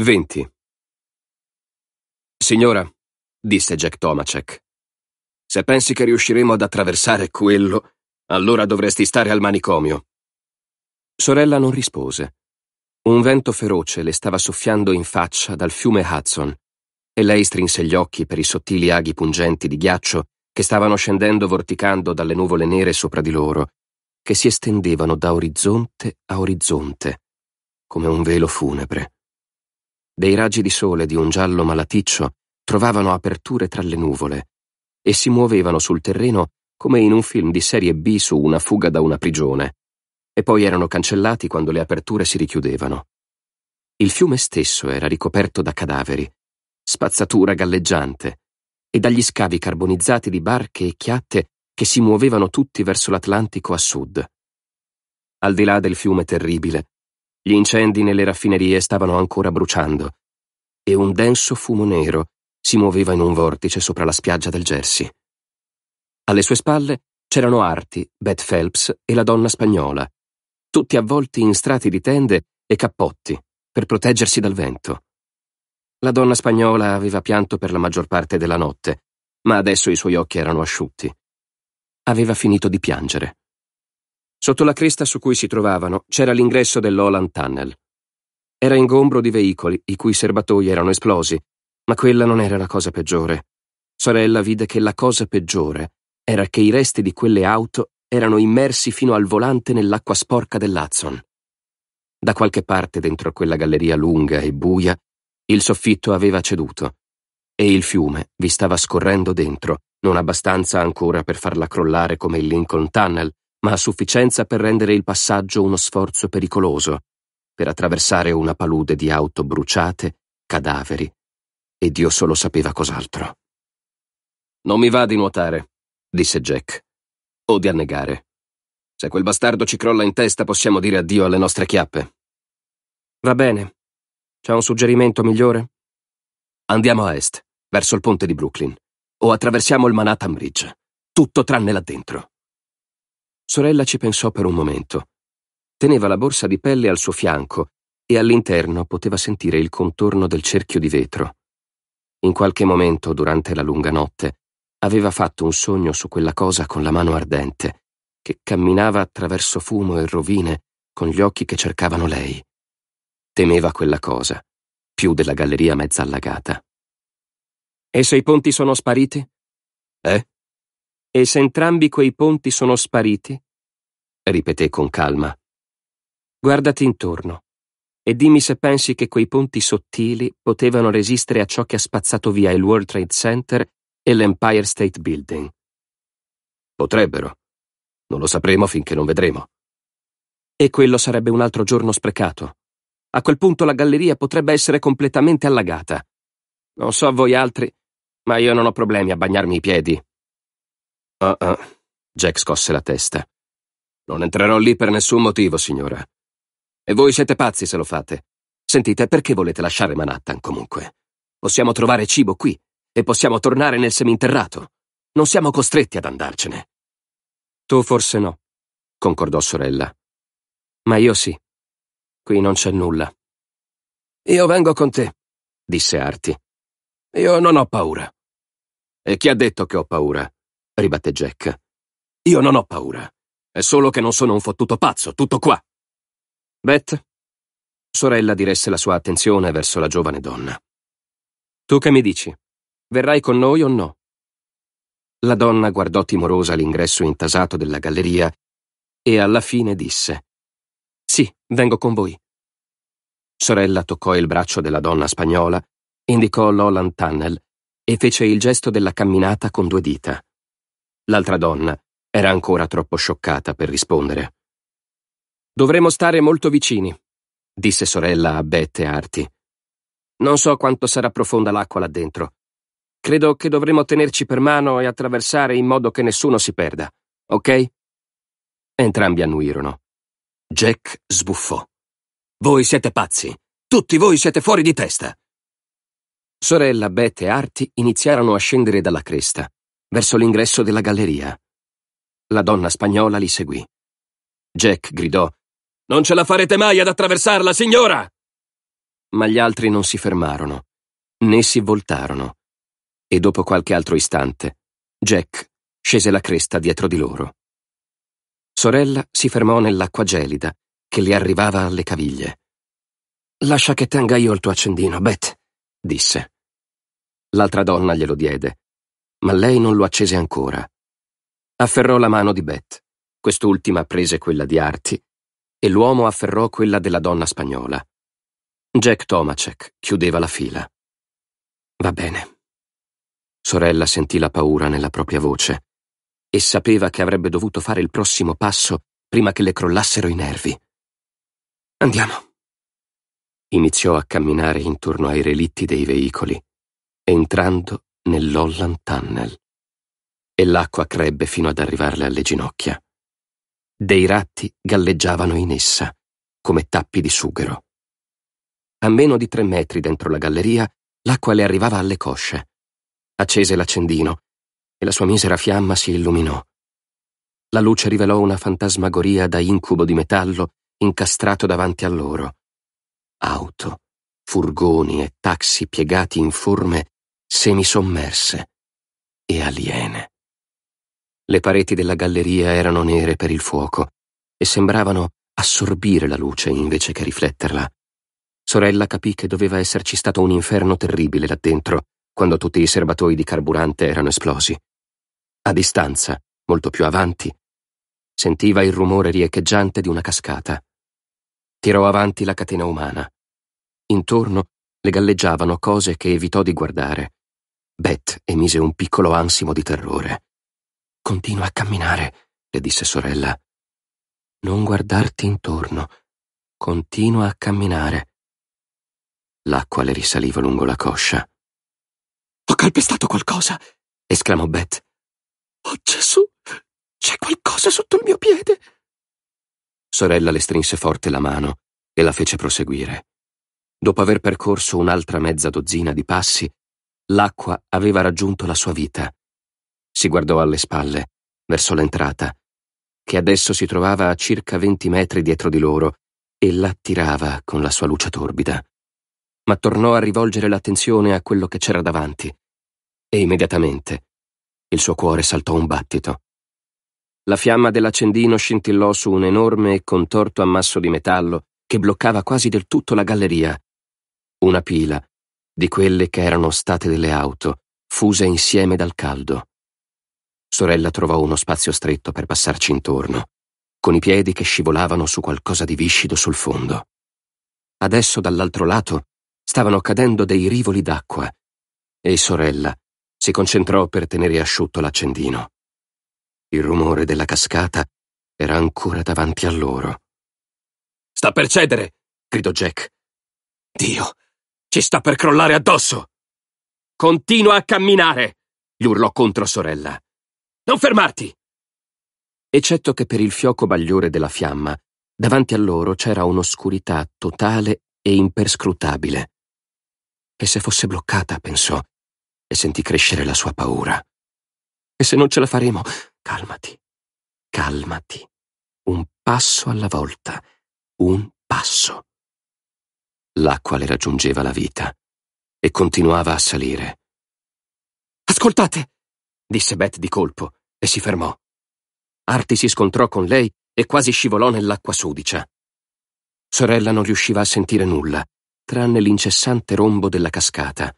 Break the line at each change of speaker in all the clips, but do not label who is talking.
20. Signora, disse Jack Tomacek, se pensi che riusciremo ad attraversare quello, allora dovresti stare al manicomio. Sorella non rispose. Un vento feroce le stava soffiando in faccia dal fiume Hudson e lei strinse gli occhi per i sottili aghi pungenti di ghiaccio che stavano scendendo vorticando dalle nuvole nere sopra di loro, che si estendevano da orizzonte a orizzonte, come un velo funebre dei raggi di sole di un giallo malaticcio trovavano aperture tra le nuvole e si muovevano sul terreno come in un film di serie B su una fuga da una prigione, e poi erano cancellati quando le aperture si richiudevano. Il fiume stesso era ricoperto da cadaveri, spazzatura galleggiante, e dagli scavi carbonizzati di barche e chiatte che si muovevano tutti verso l'Atlantico a sud. Al di là del fiume terribile, gli incendi nelle raffinerie stavano ancora bruciando e un denso fumo nero si muoveva in un vortice sopra la spiaggia del Jersey. Alle sue spalle c'erano Arti, Beth Phelps e la donna spagnola, tutti avvolti in strati di tende e cappotti per proteggersi dal vento. La donna spagnola aveva pianto per la maggior parte della notte, ma adesso i suoi occhi erano asciutti. Aveva finito di piangere. Sotto la cresta su cui si trovavano c'era l'ingresso dell'Holland Tunnel. Era ingombro di veicoli, i cui serbatoi erano esplosi, ma quella non era la cosa peggiore. Sorella vide che la cosa peggiore era che i resti di quelle auto erano immersi fino al volante nell'acqua sporca dell'Hudson. Da qualche parte dentro quella galleria lunga e buia, il soffitto aveva ceduto e il fiume vi stava scorrendo dentro, non abbastanza ancora per farla crollare come il Lincoln Tunnel, ma a sufficienza per rendere il passaggio uno sforzo pericoloso, per attraversare una palude di auto bruciate, cadaveri e Dio solo sapeva cos'altro. Non mi va di nuotare, disse Jack, o di annegare. Se quel bastardo ci crolla in testa possiamo dire addio alle nostre chiappe. Va bene. C'è un suggerimento migliore? Andiamo a est, verso il ponte di Brooklyn, o attraversiamo il Manhattan Bridge. Tutto tranne là dentro. Sorella ci pensò per un momento. Teneva la borsa di pelle al suo fianco e all'interno poteva sentire il contorno del cerchio di vetro. In qualche momento, durante la lunga notte, aveva fatto un sogno su quella cosa con la mano ardente, che camminava attraverso fumo e rovine con gli occhi che cercavano lei. Temeva quella cosa, più della galleria mezza allagata. E se i ponti sono spariti? Eh? E se entrambi quei ponti sono spariti? ripeté con calma. Guardati intorno e dimmi se pensi che quei ponti sottili potevano resistere a ciò che ha spazzato via il World Trade Center e l'Empire State Building. Potrebbero. Non lo sapremo finché non vedremo. E quello sarebbe un altro giorno sprecato. A quel punto la galleria potrebbe essere completamente allagata. Non so a voi altri, ma io non ho problemi a bagnarmi i piedi Ah uh -uh. Jack scosse la testa. Non entrerò lì per nessun motivo, signora. E voi siete pazzi se lo fate. Sentite, perché volete lasciare Manhattan comunque? Possiamo trovare cibo qui e possiamo tornare nel seminterrato. Non siamo costretti ad andarcene. Tu forse no, concordò sorella. Ma io sì. Qui non c'è nulla. Io vengo con te, disse Arti. Io non ho paura. E chi ha detto che ho paura? ribatté Jack. Io non ho paura. È solo che non sono un fottuto pazzo, tutto qua. Beth? Sorella diresse la sua attenzione verso la giovane donna. Tu che mi dici? Verrai con noi o no? La donna guardò timorosa l'ingresso intasato della galleria e alla fine disse Sì, vengo con voi. Sorella toccò il braccio della donna spagnola, indicò l'Holland Tunnel e fece il gesto della camminata con due dita. L'altra donna era ancora troppo scioccata per rispondere. Dovremo stare molto vicini, disse sorella a Bette Arti. Non so quanto sarà profonda l'acqua là dentro. Credo che dovremo tenerci per mano e attraversare in modo che nessuno si perda, ok? Entrambi annuirono. Jack sbuffò. Voi siete pazzi! Tutti voi siete fuori di testa! Sorella, Bette e Arti iniziarono a scendere dalla cresta verso l'ingresso della galleria. La donna spagnola li seguì. Jack gridò Non ce la farete mai ad attraversarla, signora! Ma gli altri non si fermarono, né si voltarono, e dopo qualche altro istante Jack scese la cresta dietro di loro. Sorella si fermò nell'acqua gelida che le arrivava alle caviglie. Lascia che tenga io il tuo accendino, Beth, disse. L'altra donna glielo diede ma lei non lo accese ancora. Afferrò la mano di Beth. Quest'ultima prese quella di Arti e l'uomo afferrò quella della donna spagnola. Jack Tomacek chiudeva la fila. Va bene. Sorella sentì la paura nella propria voce e sapeva che avrebbe dovuto fare il prossimo passo prima che le crollassero i nervi. Andiamo. Iniziò a camminare intorno ai relitti dei veicoli, entrando nell'Holland Tunnel e l'acqua crebbe fino ad arrivarle alle ginocchia. Dei ratti galleggiavano in essa, come tappi di sughero. A meno di tre metri dentro la galleria, l'acqua le arrivava alle cosce. Accese l'accendino e la sua misera fiamma si illuminò. La luce rivelò una fantasmagoria da incubo di metallo incastrato davanti a loro. Auto, furgoni e taxi piegati in forme semisommerse e aliene. Le pareti della galleria erano nere per il fuoco e sembravano assorbire la luce invece che rifletterla. Sorella capì che doveva esserci stato un inferno terribile là dentro, quando tutti i serbatoi di carburante erano esplosi. A distanza, molto più avanti, sentiva il rumore riecheggiante di una cascata. Tirò avanti la catena umana. Intorno le galleggiavano cose che evitò di guardare. Beth emise un piccolo ansimo di terrore. Continua a camminare, le disse sorella. Non guardarti intorno. Continua a camminare. L'acqua le risaliva lungo la coscia. Ho calpestato qualcosa! esclamò Beth. Oh Gesù! C'è qualcosa sotto il mio piede! Sorella le strinse forte la mano e la fece proseguire. Dopo aver percorso un'altra mezza dozzina di passi, L'acqua aveva raggiunto la sua vita. Si guardò alle spalle, verso l'entrata, che adesso si trovava a circa venti metri dietro di loro e l'attirava con la sua luce torbida. Ma tornò a rivolgere l'attenzione a quello che c'era davanti e immediatamente il suo cuore saltò un battito. La fiamma dell'accendino scintillò su un enorme e contorto ammasso di metallo che bloccava quasi del tutto la galleria. Una pila di quelle che erano state delle auto, fuse insieme dal caldo. Sorella trovò uno spazio stretto per passarci intorno, con i piedi che scivolavano su qualcosa di viscido sul fondo. Adesso dall'altro lato stavano cadendo dei rivoli d'acqua e sorella si concentrò per tenere asciutto l'accendino. Il rumore della cascata era ancora davanti a loro. Sta per cedere! gridò Jack. Dio, ci sta per crollare addosso! Continua a camminare! gli urlò contro sorella. Non fermarti! Eccetto che per il fioco bagliore della fiamma, davanti a loro c'era un'oscurità totale e imperscrutabile. E se fosse bloccata, pensò, e sentì crescere la sua paura. E se non ce la faremo, calmati, calmati. Un passo alla volta, un passo l'acqua le raggiungeva la vita e continuava a salire. Ascoltate! disse Beth di colpo e si fermò. Arti si scontrò con lei e quasi scivolò nell'acqua sudicia. Sorella non riusciva a sentire nulla, tranne l'incessante rombo della cascata.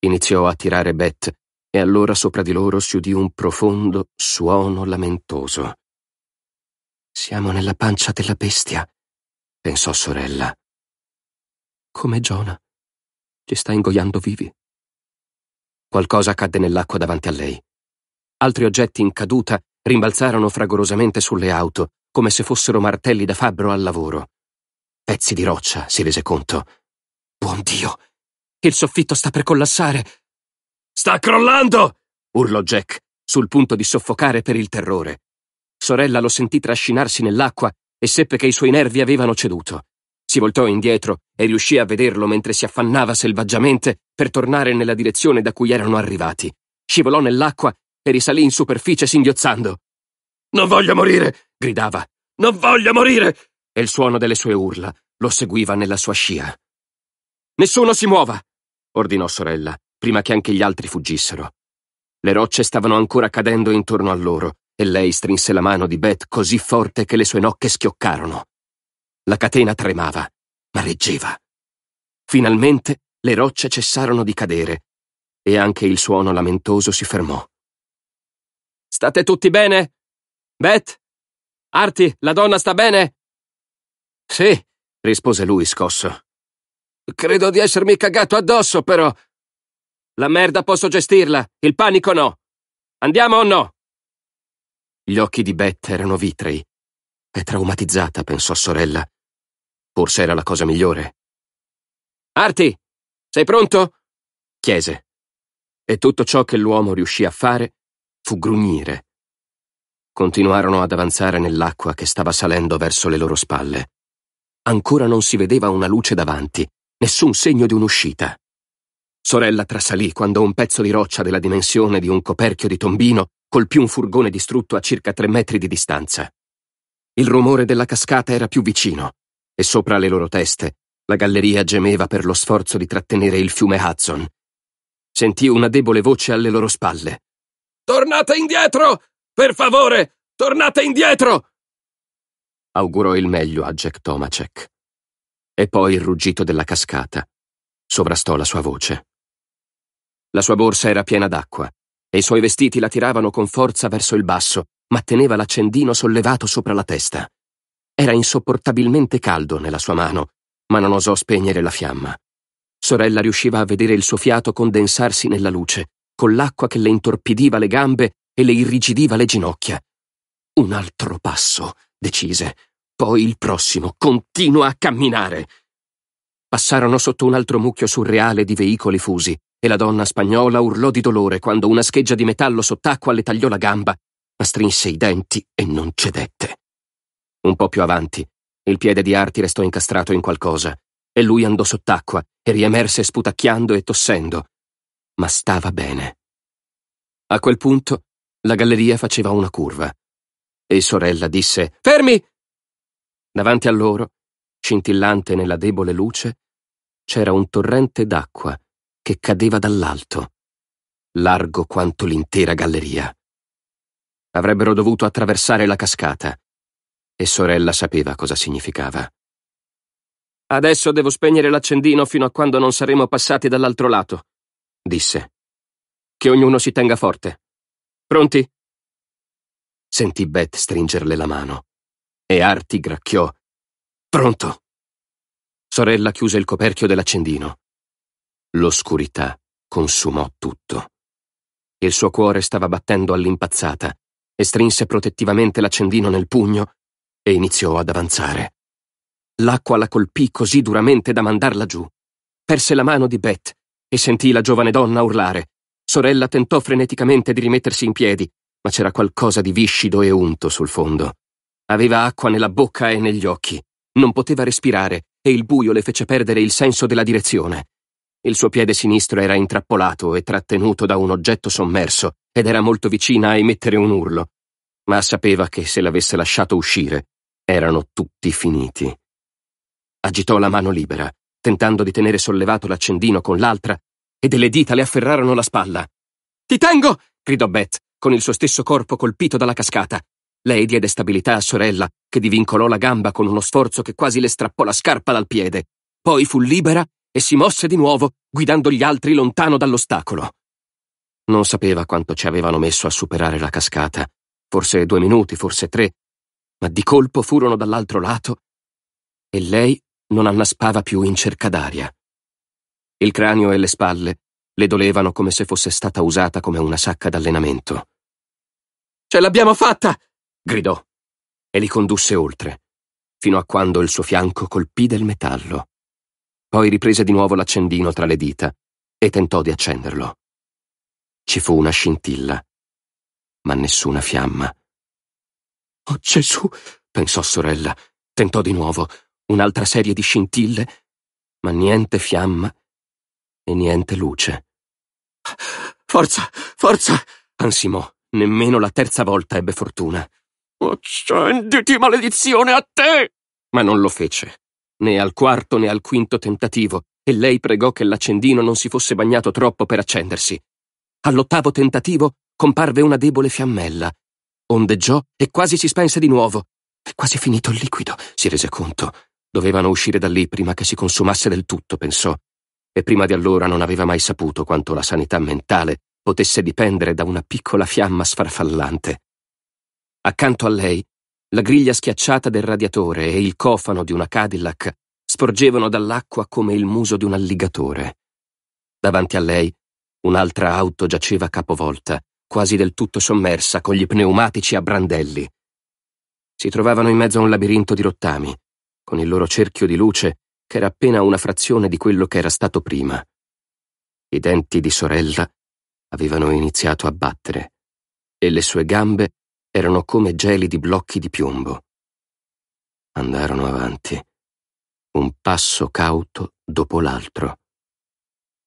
Iniziò a tirare Beth e allora sopra di loro si udì un profondo suono lamentoso. Siamo nella pancia della bestia, pensò sorella come Giona. Ci sta ingoiando vivi. Qualcosa cadde nell'acqua davanti a lei. Altri oggetti in caduta rimbalzarono fragorosamente sulle auto, come se fossero martelli da fabbro al lavoro. Pezzi di roccia, si rese conto. Buon Dio! Il soffitto sta per collassare! Sta crollando! urlò Jack, sul punto di soffocare per il terrore. Sorella lo sentì trascinarsi nell'acqua e seppe che i suoi nervi avevano ceduto. Si voltò indietro e riuscì a vederlo mentre si affannava selvaggiamente per tornare nella direzione da cui erano arrivati. Scivolò nell'acqua e risalì in superficie singhiozzando. Non voglio morire! gridava. Non voglio morire! E il suono delle sue urla lo seguiva nella sua scia. Nessuno si muova! ordinò sorella, prima che anche gli altri fuggissero. Le rocce stavano ancora cadendo intorno a loro e lei strinse la mano di Beth così forte che le sue nocche schioccarono. La catena tremava, ma reggeva. Finalmente le rocce cessarono di cadere e anche il suono lamentoso si fermò. State tutti bene? Beth? Arti, la donna sta bene? Sì, rispose lui scosso. Credo di essermi cagato addosso, però. La merda posso gestirla, il panico no. Andiamo o no? Gli occhi di Beth erano vitrei. È traumatizzata, pensò sorella. Forse era la cosa migliore. Arti, sei pronto? chiese. E tutto ciò che l'uomo riuscì a fare fu grugnire. Continuarono ad avanzare nell'acqua che stava salendo verso le loro spalle. Ancora non si vedeva una luce davanti, nessun segno di un'uscita. Sorella trasalì quando un pezzo di roccia della dimensione di un coperchio di tombino colpì un furgone distrutto a circa tre metri di distanza. Il rumore della cascata era più vicino e sopra le loro teste la galleria gemeva per lo sforzo di trattenere il fiume Hudson. Sentì una debole voce alle loro spalle. Tornate indietro! Per favore, tornate indietro! Augurò il meglio a Jack Tomacek. E poi il ruggito della cascata sovrastò la sua voce. La sua borsa era piena d'acqua e i suoi vestiti la tiravano con forza verso il basso, ma teneva l'accendino sollevato sopra la testa. Era insopportabilmente caldo nella sua mano, ma non osò spegnere la fiamma. Sorella riusciva a vedere il suo fiato condensarsi nella luce, con l'acqua che le intorpidiva le gambe e le irrigidiva le ginocchia. Un altro passo, decise, poi il prossimo, continua a camminare. Passarono sotto un altro mucchio surreale di veicoli fusi e la donna spagnola urlò di dolore quando una scheggia di metallo sott'acqua le tagliò la gamba, ma strinse i denti e non cedette. Un po' più avanti, il piede di Arti restò incastrato in qualcosa e lui andò sott'acqua e riemerse sputacchiando e tossendo. Ma stava bene. A quel punto la galleria faceva una curva e sorella disse Fermi! Davanti a loro, scintillante nella debole luce, c'era un torrente d'acqua che cadeva dall'alto, largo quanto l'intera galleria. Avrebbero dovuto attraversare la cascata, e sorella sapeva cosa significava. Adesso devo spegnere l'accendino fino a quando non saremo passati dall'altro lato, disse. Che ognuno si tenga forte. Pronti? Sentì Beth stringerle la mano e Arti gracchiò. Pronto! Sorella chiuse il coperchio dell'accendino. L'oscurità consumò tutto. Il suo cuore stava battendo all'impazzata e strinse protettivamente l'accendino nel pugno e iniziò ad avanzare. L'acqua la colpì così duramente da mandarla giù. Perse la mano di Beth e sentì la giovane donna urlare. Sorella tentò freneticamente di rimettersi in piedi, ma c'era qualcosa di viscido e unto sul fondo. Aveva acqua nella bocca e negli occhi. Non poteva respirare e il buio le fece perdere il senso della direzione. Il suo piede sinistro era intrappolato e trattenuto da un oggetto sommerso ed era molto vicina a emettere un urlo, ma sapeva che se l'avesse lasciato uscire erano tutti finiti. Agitò la mano libera, tentando di tenere sollevato l'accendino con l'altra, e delle dita le afferrarono la spalla. Ti tengo! gridò Beth, con il suo stesso corpo colpito dalla cascata. Lei diede stabilità a sorella, che divincolò la gamba con uno sforzo che quasi le strappò la scarpa dal piede. Poi fu libera e si mosse di nuovo, guidando gli altri lontano dall'ostacolo. Non sapeva quanto ci avevano messo a superare la cascata. Forse due minuti, forse tre, ma di colpo furono dall'altro lato e lei non annaspava più in cerca d'aria. Il cranio e le spalle le dolevano come se fosse stata usata come una sacca d'allenamento. Ce l'abbiamo fatta! gridò e li condusse oltre, fino a quando il suo fianco colpì del metallo. Poi riprese di nuovo l'accendino tra le dita e tentò di accenderlo. Ci fu una scintilla, ma nessuna fiamma. Oh Gesù, pensò sorella. Tentò di nuovo un'altra serie di scintille, ma niente fiamma e niente luce. Forza, forza! ansimò. Nemmeno la terza volta ebbe fortuna. Accenditi, maledizione, a te! Ma non lo fece, né al quarto né al quinto tentativo, e lei pregò che l'accendino non si fosse bagnato troppo per accendersi. All'ottavo tentativo comparve una debole fiammella, Ondeggiò e quasi si spense di nuovo. È quasi finito il liquido, si rese conto. Dovevano uscire da lì prima che si consumasse del tutto, pensò. E prima di allora non aveva mai saputo quanto la sanità mentale potesse dipendere da una piccola fiamma sfarfallante. Accanto a lei, la griglia schiacciata del radiatore e il cofano di una Cadillac sporgevano dall'acqua come il muso di un alligatore. Davanti a lei, un'altra auto giaceva capovolta quasi del tutto sommersa, con gli pneumatici a brandelli. Si trovavano in mezzo a un labirinto di rottami, con il loro cerchio di luce che era appena una frazione di quello che era stato prima. I denti di sorella avevano iniziato a battere e le sue gambe erano come geli di blocchi di piombo. Andarono avanti, un passo cauto dopo l'altro.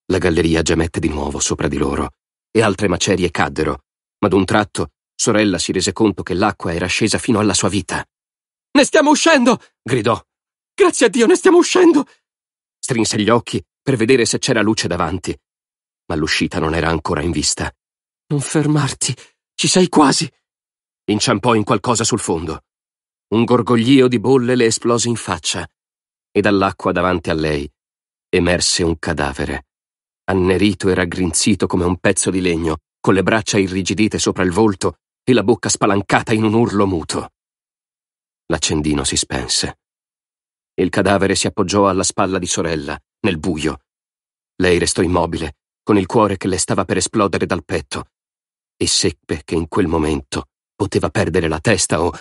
La galleria gemette di nuovo sopra di loro e altre macerie caddero, ma d'un tratto sorella si rese conto che l'acqua era scesa fino alla sua vita. Ne stiamo uscendo! gridò. Grazie a Dio, ne stiamo uscendo! Strinse gli occhi per vedere se c'era luce davanti, ma l'uscita non era ancora in vista. Non fermarti, ci sei quasi! Inciampò in qualcosa sul fondo. Un gorgoglio di bolle le esplose in faccia e dall'acqua davanti a lei emerse un cadavere annerito e raggrinzito come un pezzo di legno, con le braccia irrigidite sopra il volto e la bocca spalancata in un urlo muto. L'accendino si spense. Il cadavere si appoggiò alla spalla di sorella, nel buio. Lei restò immobile, con il cuore che le stava per esplodere dal petto, e seppe che in quel momento poteva perdere la testa o...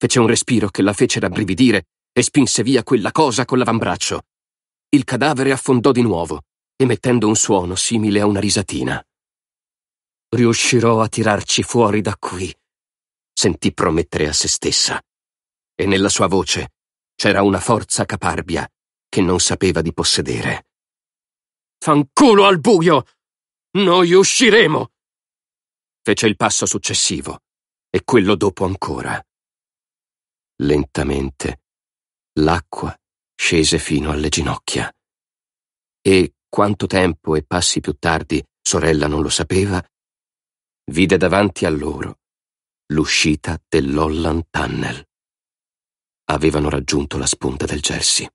Fece un respiro che la fece rabbrividire e spinse via quella cosa con l'avambraccio. Il cadavere affondò di nuovo emettendo un suono simile a una risatina. Riuscirò a tirarci fuori da qui, sentì promettere a se stessa. E nella sua voce c'era una forza caparbia che non sapeva di possedere. Fanculo al buio! Noi usciremo! Fece il passo successivo e quello dopo ancora. Lentamente l'acqua scese fino alle ginocchia e quanto tempo e passi più tardi, sorella non lo sapeva, vide davanti a loro l'uscita dell'Holland Tunnel. Avevano raggiunto la spunta del Chelsea.